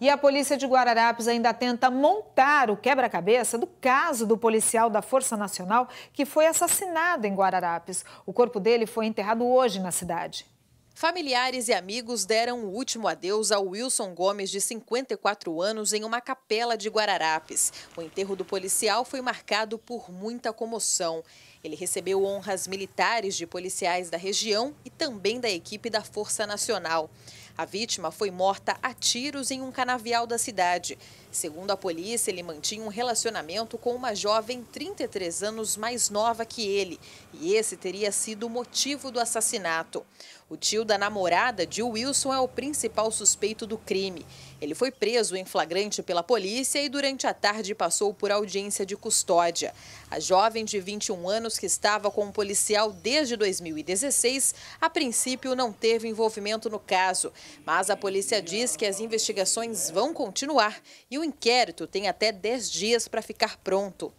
E a polícia de Guararapes ainda tenta montar o quebra-cabeça do caso do policial da Força Nacional que foi assassinado em Guararapes. O corpo dele foi enterrado hoje na cidade. Familiares e amigos deram o último adeus ao Wilson Gomes, de 54 anos, em uma capela de Guararapes. O enterro do policial foi marcado por muita comoção. Ele recebeu honras militares de policiais da região e também da equipe da Força Nacional. A vítima foi morta a tiros em um canavial da cidade. Segundo a polícia, ele mantinha um relacionamento com uma jovem 33 anos mais nova que ele, e esse teria sido o motivo do assassinato. O tio da namorada de Wilson é o principal suspeito do crime. Ele foi preso em flagrante pela polícia e durante a tarde passou por audiência de custódia. A jovem de 21 anos que estava com o um policial desde 2016, a princípio não teve envolvimento no caso, mas a polícia diz que as investigações vão continuar e o inquérito tem até 10 dias para ficar pronto.